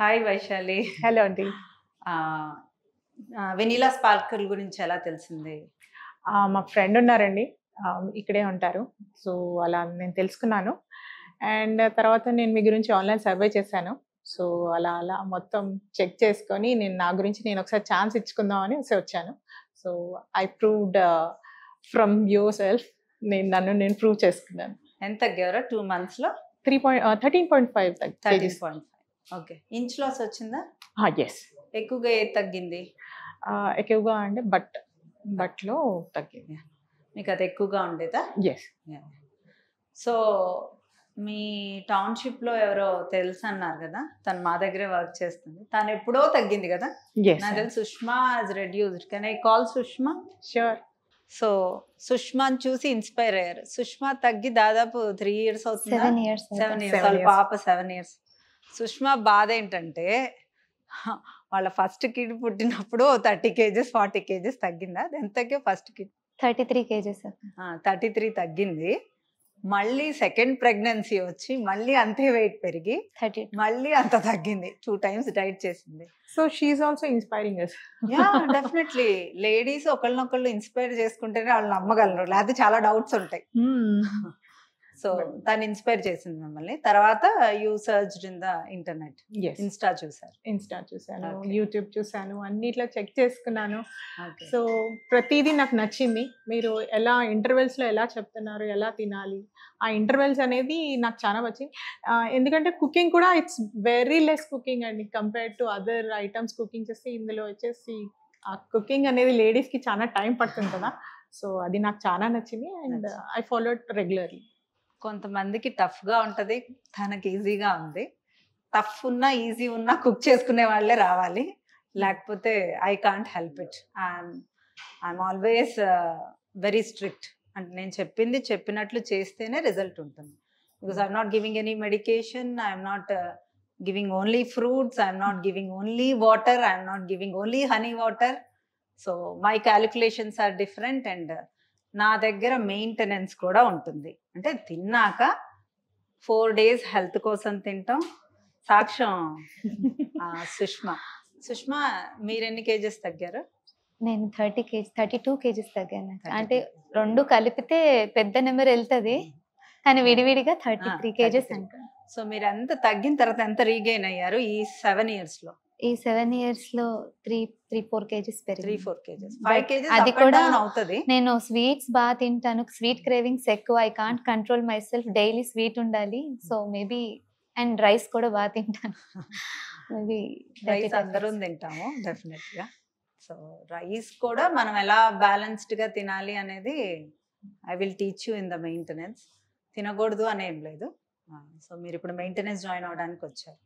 Hi Vaishali hello అండి Vineela Sparkle గురించి ఎలా తెలిసింది మా ఫ్రెండ్ ఉన్నారండి ఇక్కడే ఉంటారు సో అలా నేను తెలుసుకున్నాను అండ్ తర్వాత నేను మీ గురించి ఆన్లైన్ సర్వే చేశాను సో అలా అలా మొత్తం చెక్ చేసుకొని నేను నా గురించి నేను ఒకసారి ఛాన్స్ ఇచ్చుకుందామని వచ్చాను so I proved from yourself నేను నన్ను నేను ప్రూవ్ చేసుకున్నాను ఎంత తగ్గారా టూ మంత్స్లో three point thirteen point five thirteen point okay inch loss వచ్చిందా ఎస్ ఎక్కువగా ఏది తగ్గింది ఎక్కువగా అంటే బట్ బట్లో తగ్గింది మీకు అది ఎక్కువగా ఉండేదా ఎస్ సో మీ టౌన్షిప్లో ఎవరో తెలుసు అన్నారు కదా తను మా దగ్గరే వర్క్ చేస్తుంది తను ఎప్పుడో తగ్గింది కదా నాకు తెలుసు Sushma is reduced can I call Sushma sure so సుష్మాని చూసి ఇన్స్పైర్ అయ్యారు సుష్మా తగ్గి దాదాపు త్రీ ఇయర్స్ అవుతుంది సెవెన్ ఇయర్స్ వాళ్ళ పాప సెవెన్ ఇయర్స్ సుష్మా బాధ ఏంటంటే వాళ్ళ ఫస్ట్ కిడ్ పుట్టినప్పుడు థర్టీ కేజెస్ ఫార్టీ కేజెస్ తగ్గిందా ఎంత తగ్గా first kid thirty three kgs thirty three తగ్గింది మళ్ళీ సెకండ్ ప్రెగ్నెన్సీ వచ్చి మళ్ళీ అంతే వెయిట్ పెరిగి మళ్ళీ అంత తగ్గింది టూ టైమ్స్ డైట్ చేసింది so she also inspiring yeah definitely ladies ఒకళ్ళనొకళ్ళు ఇన్స్పైర్ చేసుకుంటేనే వాళ్ళు నమ్మగలరు లేకపోతే చాలా డౌట్స్ ఉంటాయి hmm. సో తను ఇన్స్పైర్ చేసింది మిమ్మల్ని తర్వాత you search in the internet Insta చూసారు ఇన్స్టా చూసాను యూట్యూబ్ చూసాను అన్నిట్లో చెక్ చేసుకున్నాను సో ప్రతిదీ నాకు నచ్చింది మీరు ఎలా ఇంటర్వెల్స్లో ఎలా చెప్తున్నారు ఎలా తినాలి ఆ ఇంటర్వెల్స్ అనేది నాకు చాలా వచ్చింది ఎందుకంటే కుకింగ్ కూడా ఇట్స్ వెరీ లెస్ కుకింగ్ అండి compare to other items cooking చేస్తే ఇందులో వచ్చేసి ఆ కుకింగ్ అనేది లేడీస్కి చాలా టైం పడుతుంది కదా సో అది నాకు చాలా నచ్చింది అండ్ ఐ ఫాలోడ్ రెగ్యులర్లీ కొంతమందికి టఫ్గా ఉంటుంది తనకి ఈజీగా ఉంది టఫ్ ఉన్నా ఈజీ ఉన్నా కుక్ చేసుకునే వాళ్ళే రావాలి లేకపోతే I can't help it I'm I'm always very strict అంటే నేను చెప్పింది చెప్పినట్లు చేస్తేనే రిజల్ట్ ఉంటుంది because I'm not giving any medication I'm not giving only fruits I'm not giving only water I'm not giving only honey water so my calculations are different and నా దగ్గర maintenance కూడా ఉంటుంది అంటే తిన్నాక ఫోర్ డేస్ హెల్త్ కోసం తింటాం సాక్ష్యం సుష్మా సుష్మా మీరు ఎన్ని కేజెస్ తగ్గారు నేను thirty kg thirty two kgs తగ్గాను అంటే రెండు కలిపితే పెద్ద నెంబర్ వెళ్తుంది hmm. కానీ విడివిడిగా థర్టీ త్రీ కేజీస్ అంటాను సో మీరు ఎంత తగ్గిన తర్వాత ఎంత రీగెయిన్ అయ్యారు ఈ సెవెన్ ఇయర్స్ లో ఈ సెవెన్ ఇయర్స్ లో త్రీ త్రీ ఫోర్ కేజీస్ పెరిగి ఫోర్ కేజీస్ ఫైవ్ కేజీస్ అది కూడా నేను స్వీట్స్ బాగా తింటాను స్వీట్ క్రేవింగ్స్ ఎక్కువ I can't control myself daily sweet ఉండాలి సో మేబీ అండ్ రైస్ కూడా బాగా తింటాను మేబీ రైస్ అందరూ తింటాము డెఫినెట్ గా సో రైస్ కూడా మనం ఎలా బ్యాలెన్స్డ్ గా తినాలి అనేది I will teach you in the maintenance తినకూడదు అనేం లేదు సో మీరు ఇప్పుడు మెయింటెనెన్స్ జాయిన్ అవడానికి వచ్చారు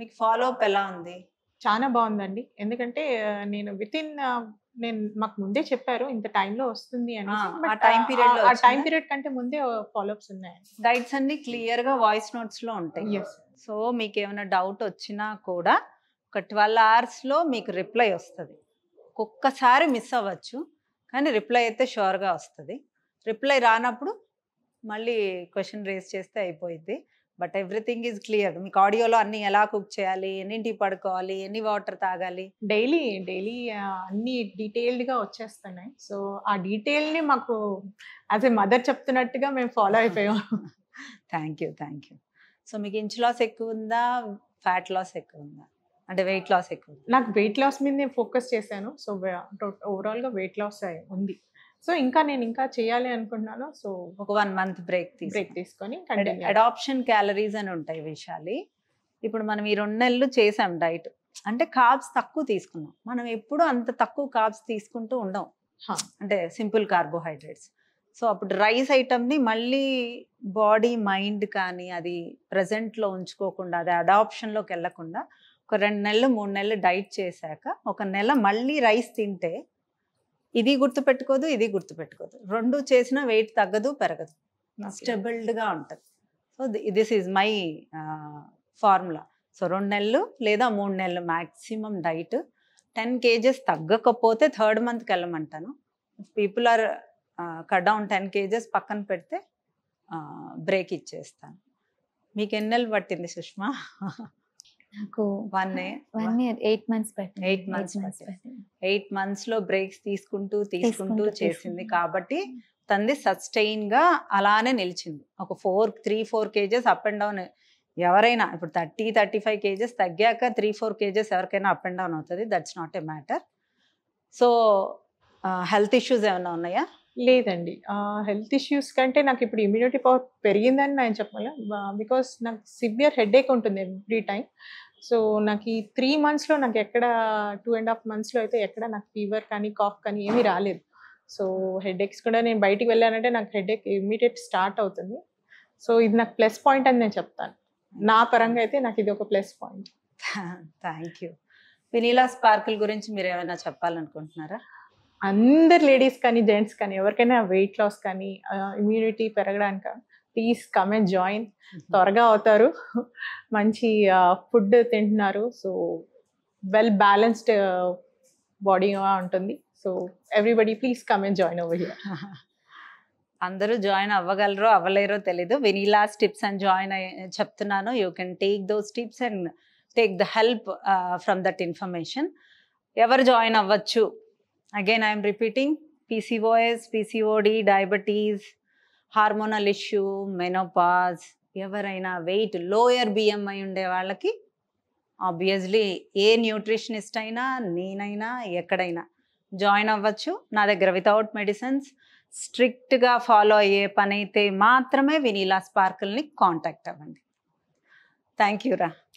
మీకు ఫాలో అప్ ఎలా ఉంది చాలా బాగుందండి ఎందుకంటే నేను విత్ ఇన్ నేను మాకు ముందే చెప్పారు ఇంత టైంలో వస్తుంది అని ఆ టైం పీరియడ్ టైం పీరియడ్ కంటే ముందే ఫాలోఅప్స్ ఉన్నాయి గైడ్స్ అన్ని క్లియర్ గా వాయిస్ నోట్స్ లో ఉంటాయి సో మీకు ఏమైనా డౌట్ వచ్చినా కూడా ఒక ట్వెల్వ్ అవర్స్ లో మీకు రిప్లై వస్తుంది ఒక్కసారి మిస్ అవ్వచ్చు కానీ రిప్లై అయితే షూర్గా వస్తుంది రిప్లై రానప్పుడు మళ్ళీ క్వశ్చన్ రేస్ చేస్తే అయిపోయింది బట్ ఎవ్రీథింగ్ ఈజ్ క్లియర్ మీకు ఆడియోలో అన్ని ఎలా కుక్ చేయాలి ఎన్నింటికి పడుకోవాలి ఎన్ని వాటర్ తాగాలి డైలీ డైలీ అన్ని డీటెయిల్డ్గా వచ్చేస్తున్నాయి సో ఆ డీటెయిల్ని మాకు యాజ్ ఏ మదర్ చెప్తున్నట్టుగా మేము ఫాలో అయిపోయాం thank you thank you so మీకు ఇంచ్ లాస్ ఎక్కువ ఉందా ఫ్యాట్ లాస్ ఎక్కువ ఉందా అంటే వెయిట్ లాస్ ఎక్కువ నాకు వెయిట్ లాస్ మీద నేను ఫోకస్ చేశాను సో ఓవరాల్గా వెయిట్ లాస్ ఉంది సో ఇంకా నేను ఇంకా చేయాలి అనుకుంటున్నాను సో ఒక వన్ మంత్ బ్రేక్ బ్రేక్ తీసుకొని అడాప్షన్ క్యాలరీస్ అని ఉంటాయి విషయాలు ఇప్పుడు మనం ఈ రెండు నెలలు చేసాం డైట్ అంటే కార్బ్స్ తక్కువ తీసుకున్నాం మనం ఎప్పుడూ అంత తక్కువ కార్బ్స్ తీసుకుంటూ ఉండం అంటే సింపుల్ కార్బోహైడ్రేట్స్ సో అప్పుడు రైస్ ఐటమ్ని మళ్ళీ బాడీ మైండ్ కానీ అది ప్రజెంట్లో ఉంచుకోకుండా అది అడాప్షన్లోకి వెళ్ళకుండా ఒక రెండు నెలలు మూడు నెలలు డైట్ చేశాక ఒక నెల మళ్ళీ రైస్ తింటే ఇది గుర్తుపెట్టుకోదు ఇది గుర్తుపెట్టుకోదు రెండు చేసినా వెయిట్ తగ్గదు పెరగదు స్టెబిల్డ్గా ఉంటుంది so this is my formula so రెండు నెలలు లేదా మూడు నెలలు మ్యాక్సిమం డైట్ టెన్ కేజెస్ తగ్గకపోతే థర్డ్ మంత్కి వెళ్ళమంటాను people are cut down ten kgs పక్కన పెడితే బ్రేక్ ఇచ్చేస్తాను మీకు ఎన్ని నెలలు పట్టింది సుష్మా నాకు one one year eight months పట్టింది ఎయిట్ మంత్స్ ఎయిట్ మంత్స్ లో బ్రేక్స్ తీసుకుంటూ తీసుకుంటూ చేసింది కాబట్టి hmm. తంది సస్టైన్ గా అలానే నిలిచింది ఒక four three four kgs up and down ఎవరైనా ఇప్పుడు థర్టీ థర్టీ ఫైవ్ కేజెస్ తగ్గాక త్రీ ఫోర్ కేజెస్ ఎవరికైనా అప్ అండ్ డౌన్ అవుతుంది that's not a matter so health issues ఏమైనా ఉన్నాయా లేదండి హెల్త్ ఇష్యూస్ కంటే నాకు ఇప్పుడు ఇమ్యూనిటీ పవర్ పెరిగిందని నేను చెప్పాలి బికాస్ నాకు సివియర్ హెడేక్ ఉంటుంది ఎవ్రీ టైం సో నాకు ఈ త్రీ మంత్స్లో నాకు ఎక్కడ టూ అండ్ హాఫ్ మంత్స్లో అయితే ఎక్కడ నాకు ఫీవర్ కానీ కాఫ్ కానీ ఏమీ రాలేదు సో హెడేక్స్ కూడా నేను బయటికి వెళ్ళానంటే నాకు హెడేక్ ఇమీడియట్ స్టార్ట్ అవుతుంది సో ఇది నాకు ప్లస్ పాయింట్ అని నేను చెప్తాను నా పరంగా అయితే నాకు ఇది ఒక plus point thank you Vineela Sparkle గురించి మీరు ఏమైనా చెప్పాలనుకుంటున్నారా అందరు లేడీస్ కానీ జెంట్స్ కానీ ఎవరికైనా వెయిట్ లాస్ కానీ ఇమ్యూనిటీ పెరగడానికి ప్లీజ్ కమ్ అండ్ జాయిన్ త్వరగా అవుతారు మంచి ఫుడ్ తింటున్నారు సో వెల్ బ్యాలెన్స్డ్ బాడీగా ఉంటుంది so everybody please come and join over అందరూ జాయిన్ అవ్వగలరో అవ్వలేరో తెలీదు వెనీలాస్ స్టిప్స్ అండ్ జాయిన్ అయ్యి చెప్తున్నాను you can take those tips and take the help from that information ఎవరు జాయిన్ అవ్వచ్చు again I repeating PCOS PCOS, diabetes hormonal issue menopause ఎవరైనా weight lower BMI ఉండే వాళ్ళకి ఆబ్వియస్లీ ఏ న్యూట్రిషనిస్ట్ అయినా నేనైనా ఎక్కడైనా జాయిన్ అవ్వచ్చు నా దగ్గర వితౌట్ మెడిసిన్స్ స్ట్రిక్ట్గా ఫాలో అయ్యే పని అయితే మాత్రమే వినీలా స్పార్కిల్ని కాంటాక్ట్ అవ్వండి థ్యాంక్ యూ రా